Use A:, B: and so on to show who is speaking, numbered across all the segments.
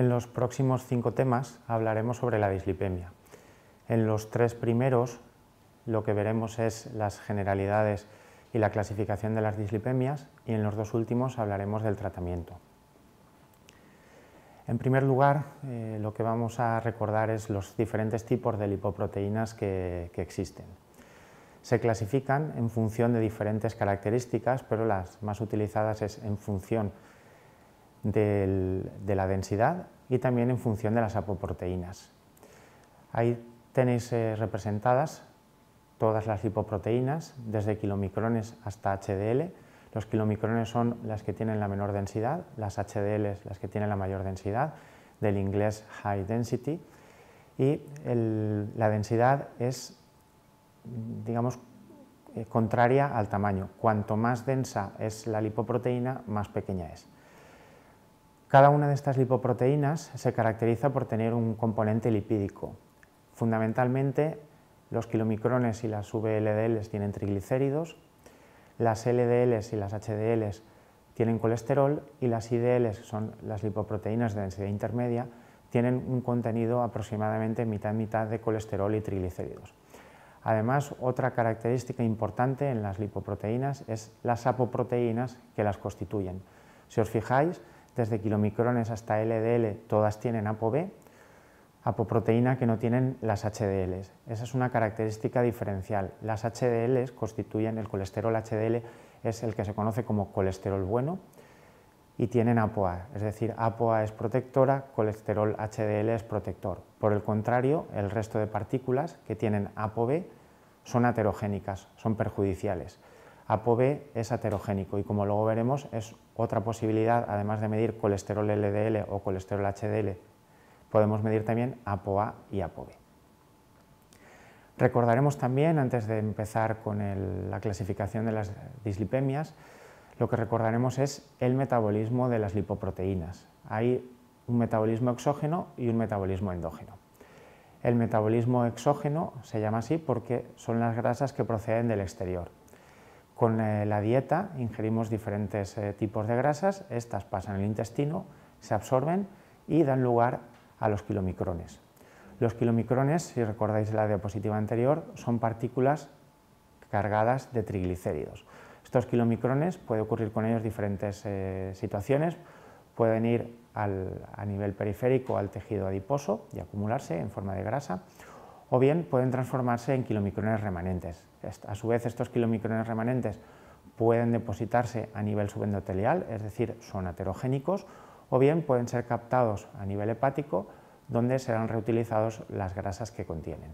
A: En los próximos cinco temas hablaremos sobre la dislipemia. En los tres primeros lo que veremos es las generalidades y la clasificación de las dislipemias y en los dos últimos hablaremos del tratamiento. En primer lugar, eh, lo que vamos a recordar es los diferentes tipos de lipoproteínas que, que existen. Se clasifican en función de diferentes características, pero las más utilizadas es en función de la densidad y también en función de las apoproteínas. Ahí tenéis eh, representadas todas las lipoproteínas, desde kilomicrones hasta HDL. Los kilomicrones son las que tienen la menor densidad, las HDL las que tienen la mayor densidad, del inglés high density, y la densidad es, digamos, eh, contraria al tamaño. Cuanto más densa es la lipoproteína, más pequeña es. Cada una de estas lipoproteínas se caracteriza por tener un componente lipídico. Fundamentalmente, los kilomicrones y las VLDLs tienen triglicéridos, las LDLs y las HDLs tienen colesterol y las IDLs, que son las lipoproteínas de densidad intermedia, tienen un contenido aproximadamente mitad-mitad de colesterol y triglicéridos. Además, otra característica importante en las lipoproteínas es las apoproteínas que las constituyen. Si os fijáis, desde kilomicrones hasta LDL, todas tienen ApoB, apoproteína que no tienen las HDLs. Esa es una característica diferencial. Las HDLs constituyen el colesterol HDL, es el que se conoce como colesterol bueno, y tienen ApoA, es decir, ApoA es protectora, colesterol HDL es protector. Por el contrario, el resto de partículas que tienen ApoB son aterogénicas, son perjudiciales. ApoB es aterogénico y como luego veremos es otra posibilidad, además de medir colesterol LDL o colesterol HDL, podemos medir también ApoA y ApoB. Recordaremos también, antes de empezar con la clasificación de las dislipemias, lo que recordaremos es el metabolismo de las lipoproteínas. Hay un metabolismo exógeno y un metabolismo endógeno. El metabolismo exógeno se llama así porque son las grasas que proceden del exterior, con eh, la dieta ingerimos diferentes eh, tipos de grasas, estas pasan al intestino, se absorben y dan lugar a los kilomicrones. Los kilomicrones, si recordáis la diapositiva anterior, son partículas cargadas de triglicéridos. Estos kilomicrones puede ocurrir con ellos diferentes eh, situaciones, pueden ir al, a nivel periférico al tejido adiposo y acumularse en forma de grasa, o bien pueden transformarse en kilomicrones remanentes, a su vez, estos kilomicrones remanentes pueden depositarse a nivel subendotelial, es decir, son aterogénicos, o bien pueden ser captados a nivel hepático, donde serán reutilizados las grasas que contienen.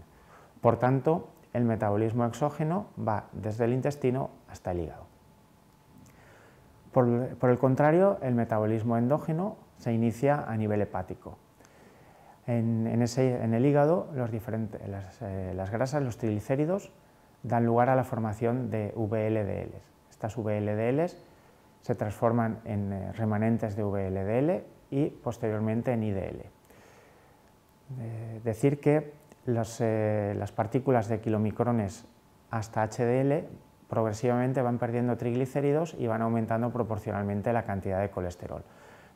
A: Por tanto, el metabolismo exógeno va desde el intestino hasta el hígado. Por, el contrario, el metabolismo endógeno se inicia a nivel hepático. En, el hígado, las, eh, las grasas, los triglicéridos, dan lugar a la formación de VLDLs. Estas VLDLs se transforman en eh, remanentes de VLDL y posteriormente en IDL. Eh, decir que las, eh, las partículas de kilomicrones hasta HDL progresivamente van perdiendo triglicéridos y van aumentando proporcionalmente la cantidad de colesterol.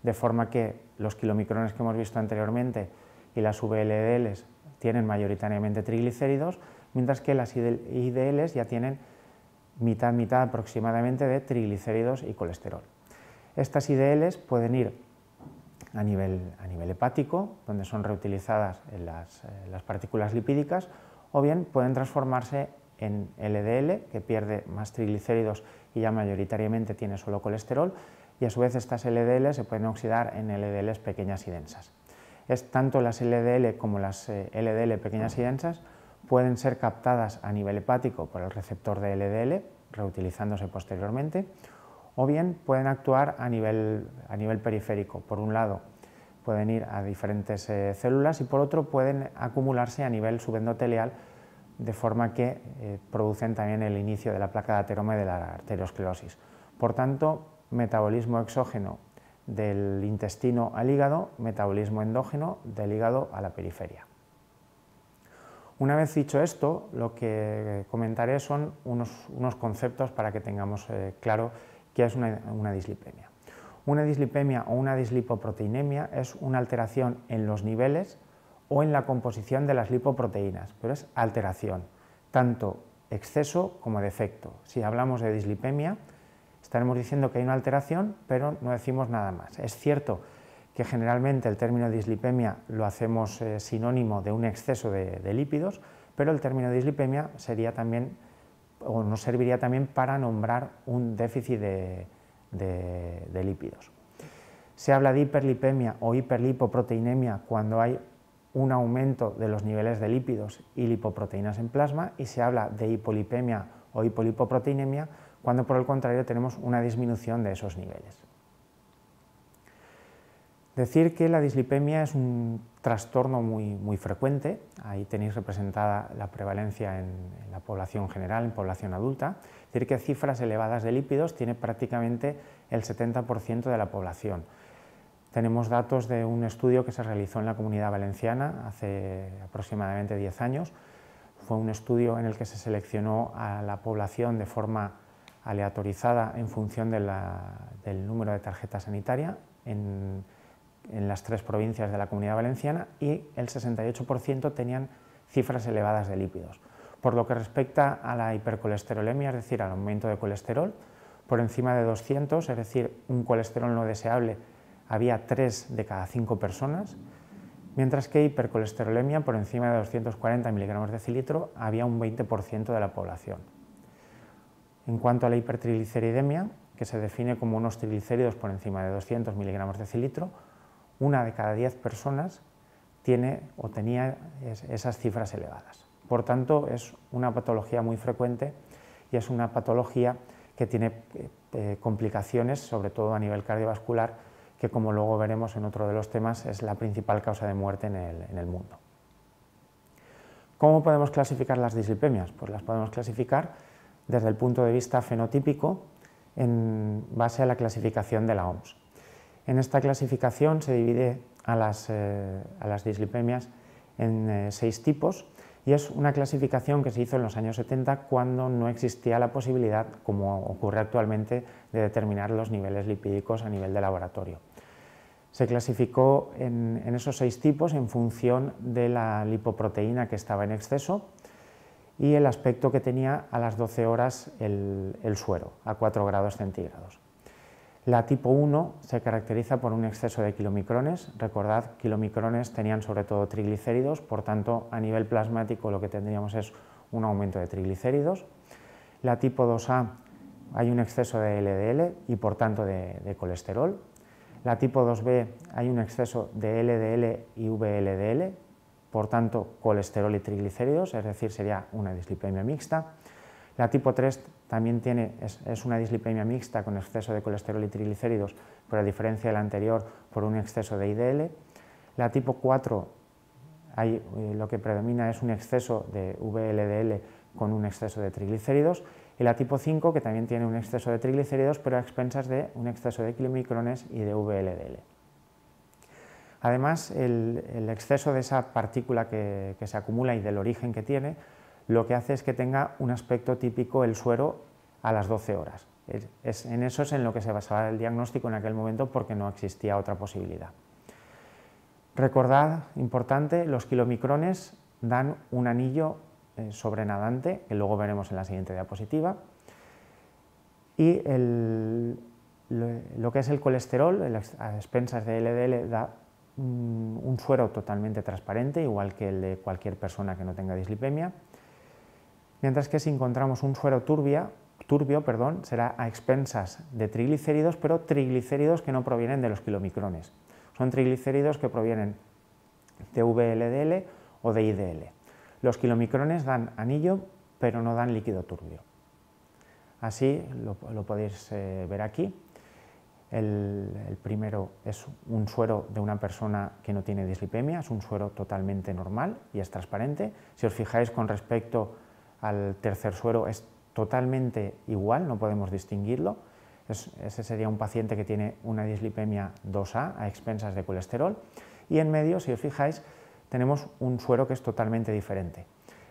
A: De forma que los kilomicrones que hemos visto anteriormente y las VLDLs tienen mayoritariamente triglicéridos, mientras que las IDLs ya tienen mitad-mitad aproximadamente de triglicéridos y colesterol. Estas IDLs pueden ir a nivel, hepático, donde son reutilizadas en las, partículas lipídicas, o bien pueden transformarse en LDL, que pierde más triglicéridos y ya mayoritariamente tiene solo colesterol, y a su vez estas LDL se pueden oxidar en LDLs pequeñas y densas. Es tanto las LDL como las LDL eh, pequeñas y densas pueden ser captadas a nivel hepático por el receptor de LDL, reutilizándose posteriormente, o bien pueden actuar a nivel, a nivel periférico. Por un lado, pueden ir a diferentes eh, células y por otro pueden acumularse a nivel subendotelial, de forma que eh, producen también el inicio de la placa de ateroma y de la arteriosclerosis. Por tanto, metabolismo exógeno del intestino al hígado, metabolismo endógeno del hígado a la periferia. Una vez dicho esto, lo que comentaré son unos, conceptos para que tengamos eh, claro qué es una, una dislipemia. Una dislipemia o una dislipoproteinemia es una alteración en los niveles o en la composición de las lipoproteínas, pero es alteración, tanto exceso como defecto. Si hablamos de dislipemia, estaremos diciendo que hay una alteración, pero no decimos nada más. Es cierto que generalmente el término dislipemia lo hacemos eh, sinónimo de un exceso de, lípidos, pero el término dislipemia sería también, o nos serviría también para nombrar un déficit de lípidos. Se habla de hiperlipemia o hiperlipoproteinemia cuando hay un aumento de los niveles de lípidos y lipoproteínas en plasma y se habla de hipolipemia o hipolipoproteinemia cuando por el contrario tenemos una disminución de esos niveles. Decir que la dislipemia es un trastorno muy, muy frecuente, ahí tenéis representada la prevalencia en, la población general, en población adulta, decir que cifras elevadas de lípidos tiene prácticamente el 70% de la población. Tenemos datos de un estudio que se realizó en la comunidad valenciana hace aproximadamente 10 años. Fue un estudio en el que se seleccionó a la población de forma aleatorizada en función del número de tarjeta sanitaria. En, en las tres provincias de la Comunidad Valenciana y el 68% tenían cifras elevadas de lípidos. Por lo que respecta a la hipercolesterolemia, es decir, al aumento de colesterol, por encima de 200, es decir, un colesterol no deseable, había 3 de cada 5 personas, mientras que hipercolesterolemia por encima de 240 miligramos de cilitro había un 20% de la población. En cuanto a la hipertrigliceridemia, que se define como unos triglicéridos por encima de 200 miligramos de cilitro, una de cada diez personas tiene o tenía esas cifras elevadas. Por tanto, es una patología muy frecuente y es una patología que tiene eh, eh, complicaciones, sobre todo a nivel cardiovascular, que como luego veremos en otro de los temas, es la principal causa de muerte en el, en el mundo. ¿Cómo podemos clasificar las dislipemias? Pues las podemos clasificar desde el punto de vista fenotípico en base a la clasificación de la OMS. En esta clasificación se divide a las, eh, dislipemias en eh, seis tipos y es una clasificación que se hizo en los años 70 cuando no existía la posibilidad, como ocurre actualmente, de determinar los niveles lipídicos a nivel de laboratorio. Se clasificó en, esos seis tipos en función de la lipoproteína que estaba en exceso y el aspecto que tenía a las 12 horas el suero, a 4 grados centígrados. La tipo 1 se caracteriza por un exceso de kilomicrones. Recordad, kilomicrones tenían sobre todo triglicéridos, por tanto, a nivel plasmático lo que tendríamos es un aumento de triglicéridos. La tipo 2A hay un exceso de LDL y por tanto de, colesterol. La tipo 2B hay un exceso de LDL y VLDL, por tanto colesterol y triglicéridos, es decir, sería una dislipemia mixta. La tipo 3 también tiene, es, una dislipemia mixta con exceso de colesterol y triglicéridos, pero a diferencia de la anterior, por un exceso de IDL. La tipo 4, hay, eh, lo que predomina es un exceso de VLDL con un exceso de triglicéridos. Y la tipo 5, que también tiene un exceso de triglicéridos, pero a expensas de un exceso de kilomicrones y de VLDL. Además, el, exceso de esa partícula que, que se acumula y del origen que tiene, lo que hace es que tenga un aspecto típico el suero a las 12 horas. en eso es en lo que se basaba el diagnóstico en aquel momento porque no existía otra posibilidad. Recordad, importante, los kilomicrones dan un anillo eh, sobrenadante, que luego veremos en la siguiente diapositiva, y lo, que es el colesterol, a expensas de LDL, da un suero totalmente transparente, igual que el de cualquier persona que no tenga dislipemia, mientras que si encontramos un suero turbia, turbio, perdón, será a expensas de triglicéridos, pero triglicéridos que no provienen de los kilomicrones. Son triglicéridos que provienen de VLDL o de IDL. Los kilomicrones dan anillo, pero no dan líquido turbio. Así lo, podéis eh, ver aquí. El, el, primero es un suero de una persona que no tiene dislipemia, es un suero totalmente normal y es transparente. Si os fijáis con respecto al tercer suero, es totalmente igual, no podemos distinguirlo. ese sería un paciente que tiene una dislipemia 2A a expensas de colesterol. Y en medio, si os fijáis, tenemos un suero que es totalmente diferente.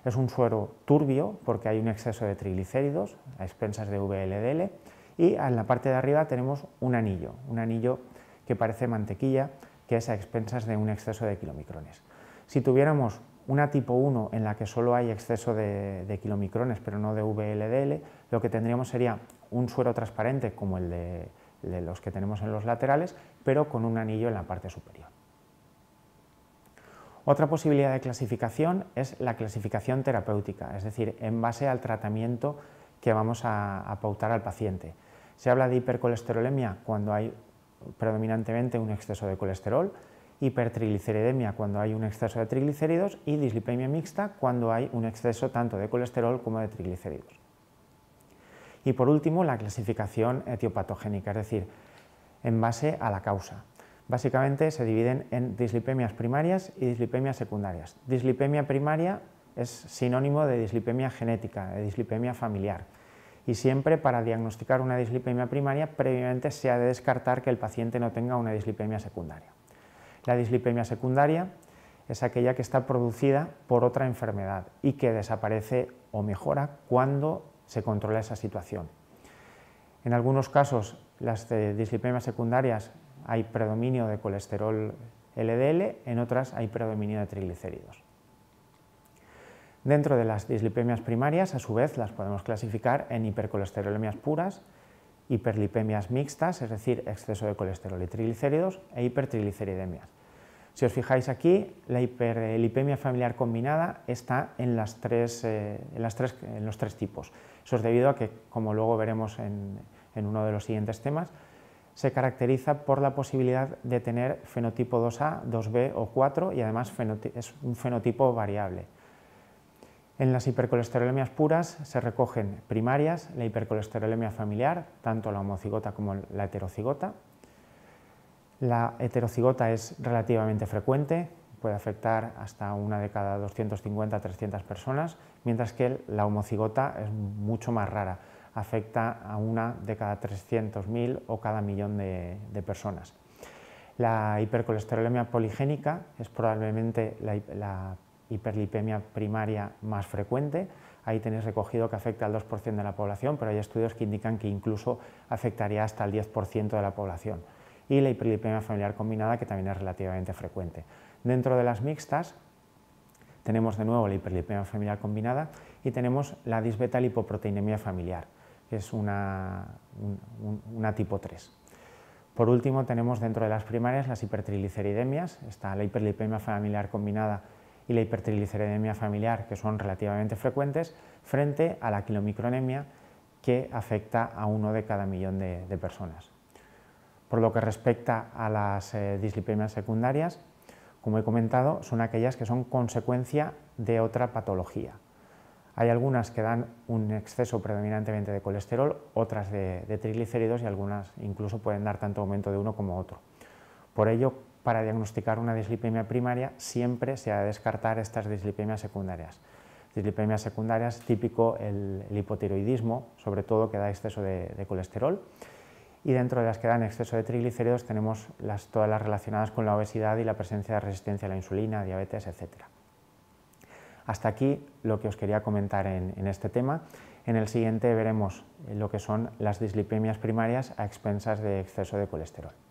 A: Es un suero turbio porque hay un exceso de triglicéridos a expensas de VLDL y en la parte de arriba tenemos un anillo, un anillo que parece mantequilla, que es a expensas de un exceso de kilomicrones. Si tuviéramos una tipo 1 en la que solo hay exceso de, kilomicrones, pero no de VLDL, lo que tendríamos sería un suero transparente como el de, los que tenemos en los laterales, pero con un anillo en la parte superior. Otra posibilidad de clasificación es la clasificación terapéutica, es decir, en base al tratamiento que vamos a, pautar al paciente. Se habla de hipercolesterolemia cuando hay predominantemente un exceso de colesterol, hipertrigliceridemia cuando hay un exceso de triglicéridos y dislipemia mixta cuando hay un exceso tanto de colesterol como de triglicéridos. Y por último, la clasificación etiopatogénica, es decir, en base a la causa. Básicamente se dividen en dislipemias primarias y dislipemias secundarias. Dislipemia primaria es sinónimo de dislipemia genética, de dislipemia familiar. Y siempre para diagnosticar una dislipemia primaria previamente se ha de descartar que el paciente no tenga una dislipemia secundaria. La dislipemia secundaria es aquella que está producida por otra enfermedad y que desaparece o mejora cuando se controla esa situación. En algunos casos, las dislipemias secundarias hay predominio de colesterol LDL, en otras hay predominio de triglicéridos. Dentro de las dislipemias primarias, a su vez, las podemos clasificar en hipercolesterolemias puras hiperlipemias mixtas, es decir, exceso de colesterol y triglicéridos, e hipertrigliceridemias. Si os fijáis aquí, la hiperlipemia familiar combinada está en, eh, en, los tres tipos. Eso es debido a que, como luego veremos en, en uno de los siguientes temas, se caracteriza por la posibilidad de tener fenotipo 2A, 2B o 4 y además es un fenotipo variable. En las hipercolesterolemias puras se recogen primarias, la hipercolesterolemia familiar, tanto la homocigota como la heterocigota. La heterocigota es relativamente frecuente, puede afectar hasta una de cada 250-300 personas, mientras que la homocigota es mucho más rara, afecta a una de cada 300.000 o cada millón de, personas. La hipercolesterolemia poligénica es probablemente la, la hiperlipemia primaria más frecuente. Ahí tenéis recogido que afecta al 2% de la población, pero hay estudios que indican que incluso afectaría hasta el 10% de la población. Y la hiperlipemia familiar combinada, que también es relativamente frecuente. Dentro de las mixtas, tenemos de nuevo la hiperlipemia familiar combinada y tenemos la disbetalipoproteinemia familiar, que es una, una tipo 3. Por último, tenemos dentro de las primarias las hipertrigliceridemias, está la hiperlipemia familiar combinada y la hipertrigliceridemia familiar, que son relativamente frecuentes, frente a la quilomicronemia, que afecta a uno de cada millón de, personas. Por lo que respecta a las eh, dislipemias secundarias, como he comentado, son aquellas que son consecuencia de otra patología. Hay algunas que dan un exceso predominantemente de colesterol, otras de, de triglicéridos y algunas incluso pueden dar tanto aumento de uno como otro. Por ello, para diagnosticar una dislipemia primaria siempre se ha de descartar estas dislipemias secundarias. Dislipemias secundarias, típico el, hipotiroidismo, sobre todo que da exceso de, colesterol, y dentro de las que dan exceso de triglicéridos tenemos todas las relacionadas con la obesidad y la presencia de resistencia a la insulina, diabetes, etc. Hasta aquí lo que os quería comentar en este tema. En el siguiente veremos lo que son las dislipemias primarias a expensas de exceso de colesterol.